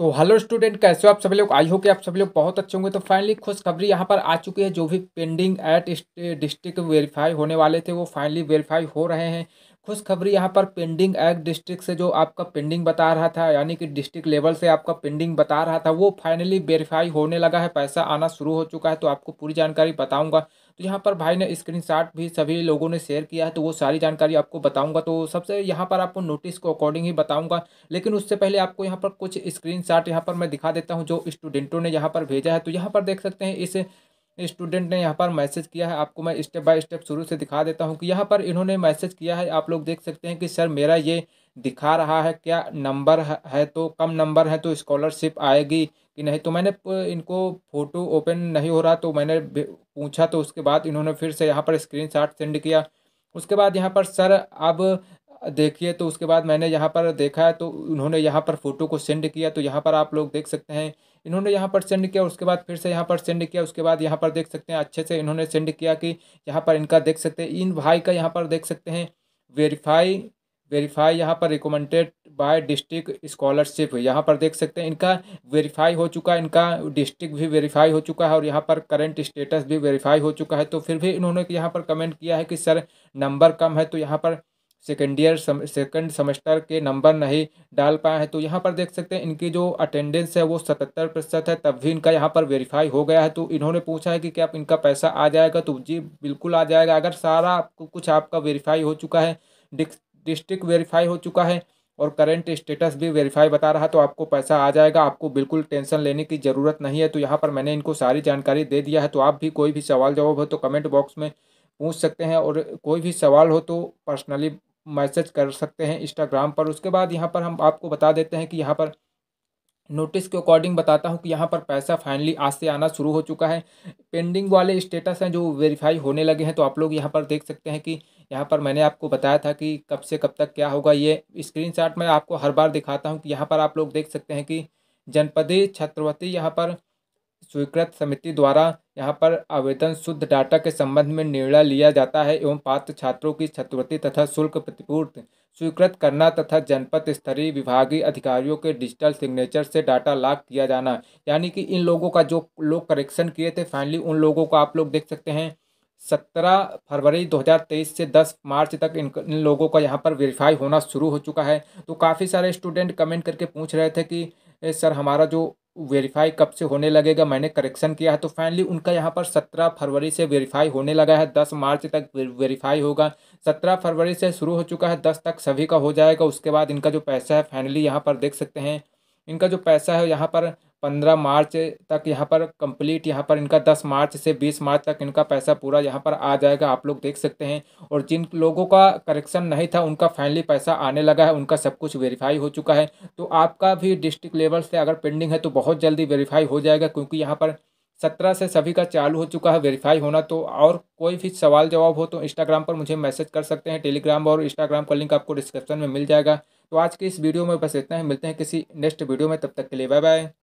तो hello student कैसे हो आप सभी लोग आई हो कि आप सभी लोग बहुत अच्छे होंगे तो फाइनली खुशखबरी यहाँ पर आ चुकी है जो भी पेंडिंग एट डिस्ट्रिक्ट वेरीफाई होने वाले थे वो फाइनली वेरीफाई हो रहे हैं खुशखबरी यहाँ पर पेंडिंग एक्ट डिस्ट्रिक्ट से जो आपका पेंडिंग बता रहा था यानी कि डिस्ट्रिक्ट लेवल से आपका पेंडिंग बता रहा था वो फाइनली वेरीफाई होने लगा है पैसा आना शुरू हो चुका है तो आपको पूरी जानकारी बताऊंगा तो यहाँ पर भाई ने स्क्रीनशॉट भी सभी लोगों ने शेयर किया है तो वो सारी जानकारी आपको बताऊंगा तो सबसे यहाँ पर आपको नोटिस को अकॉर्डिंग ही बताऊंगा लेकिन उससे पहले आपको यहाँ पर कुछ स्क्रीनशॉट यहाँ पर मैं दिखा देता हूँ जो स्टूडेंटों ने यहाँ पर भेजा है तो यहाँ पर देख सकते हैं इस स्टूडेंट ने यहाँ पर मैसेज किया है आपको मैं स्टेप बाय स्टेप शुरू से दिखा देता हूँ कि यहाँ पर इन्होंने मैसेज किया है आप लोग देख सकते हैं कि सर मेरा ये दिखा रहा है क्या नंबर है तो कम नंबर है तो स्कॉलरशिप आएगी कि नहीं तो मैंने इनको फ़ोटो ओपन नहीं हो रहा तो मैंने पूछा तो उसके बाद इन्होंने फिर से यहाँ पर स्क्रीन सेंड किया उसके बाद यहाँ पर सर अब देखिए तो उसके बाद मैंने यहाँ पर देखा है तो उन्होंने यहाँ पर फ़ोटो को सेंड किया तो यहाँ पर आप लोग देख सकते हैं इन्होंने यहाँ पर सेंड किया उसके बाद फिर से यहाँ पर सेंड किया उसके बाद यहाँ पर देख सकते हैं अच्छे से इन्होंने सेंड किया कि यहाँ पर इनका देख सकते हैं इन भाई का यहाँ पर देख सकते हैं वेरीफाई वेरीफाई यहाँ पर रिकमेंडेड बाय डिस्ट्रिक्ट स्कॉलरशिप यहाँ पर देख सकते हैं इनका वेरीफाई हो चुका है इनका डिस्ट्रिक्ट भी वेरीफाई हो चुका है और यहाँ पर करेंट स्टेटस भी वेरीफाई हो चुका है तो फिर भी इन्होंने यहाँ पर कमेंट किया है कि सर नंबर कम है तो यहाँ पर सेकेंड ईयर सम, सेकेंड सेमेस्टर के नंबर नहीं डाल पाए हैं तो यहाँ पर देख सकते हैं इनकी जो अटेंडेंस है वो सतहत्तर प्रतिशत है तब भी इनका यहाँ पर वेरीफाई हो गया है तो इन्होंने पूछा है कि क्या इनका पैसा आ जाएगा तो जी बिल्कुल आ जाएगा अगर सारा आपको कुछ आपका वेरीफाई हो चुका है डिस्ट्रिक्ट वेरीफाई हो चुका है और करंट स्टेटस भी वेरीफाई बता रहा तो आपको पैसा आ जाएगा आपको बिल्कुल टेंशन लेने की ज़रूरत नहीं है तो यहाँ पर मैंने इनको सारी जानकारी दे दिया है तो आप भी कोई भी सवाल जवाब हो तो कमेंट बॉक्स में पूछ सकते हैं और कोई भी सवाल हो तो पर्सनली मैसेज कर सकते हैं इंस्टाग्राम पर उसके बाद यहाँ पर हम आपको बता देते हैं कि यहाँ पर नोटिस के अकॉर्डिंग बताता हूँ कि यहाँ पर पैसा फाइनली आज से आना शुरू हो चुका है पेंडिंग वाले स्टेटस हैं जो वेरीफाई होने लगे हैं तो आप लोग यहाँ पर देख सकते हैं कि यहाँ पर मैंने आपको बताया था कि कब से कब तक क्या होगा ये स्क्रीनशॉट मैं आपको हर बार दिखाता हूँ कि यहाँ पर आप लोग देख सकते हैं कि जनपदी छत्रवती यहाँ पर स्वीकृत समिति द्वारा यहाँ पर आवेदन शुद्ध डाटा के संबंध में निर्णय लिया जाता है एवं पात्र छात्रों की छात्रवृत्ति तथा शुल्क प्रतिपूर्ति स्वीकृत करना तथा जनपद स्तरीय विभागीय अधिकारियों के डिजिटल सिग्नेचर से डाटा लाक किया जाना यानी कि इन लोगों का जो लोग करेक्शन किए थे फाइनली उन लोगों को आप लोग देख सकते हैं सत्रह फरवरी 2023 से 10 मार्च तक इन इन लोगों का यहाँ पर वेरीफाई होना शुरू हो चुका है तो काफ़ी सारे स्टूडेंट कमेंट करके पूछ रहे थे कि सर हमारा जो वेरीफाई कब से होने लगेगा मैंने करेक्शन किया है तो फाइनली उनका यहाँ पर सत्रह फरवरी से वेरीफाई होने लगा है दस मार्च तक वेरीफाई होगा सत्रह फरवरी से शुरू हो चुका है दस तक सभी का हो जाएगा उसके बाद इनका जो पैसा है फाइनली यहाँ पर देख सकते हैं इनका जो पैसा है यहाँ पर पंद्रह मार्च तक यहाँ पर कंप्लीट यहाँ पर इनका दस मार्च से बीस मार्च तक इनका पैसा पूरा यहाँ पर आ जाएगा आप लोग देख सकते हैं और जिन लोगों का करेक्शन नहीं था उनका फाइनली पैसा आने लगा है उनका सब कुछ वेरीफाई हो चुका है तो आपका भी डिस्ट्रिक्ट लेवल से अगर पेंडिंग है तो बहुत जल्दी वेरीफाई हो जाएगा क्योंकि यहाँ पर सत्रह से सभी का चालू हो चुका है वेरीफाई होना तो और कोई भी सवाल जवाब हो तो इंस्टाग्राम पर मुझे मैसेज कर सकते हैं टेलीग्राम और इंस्टाग्राम का लिंक आपको डिस्क्रिप्शन में मिल जाएगा तो आज के इस वीडियो में बस इतना ही मिलते हैं किसी नेक्स्ट वीडियो में तब तक के लिए बाय बाय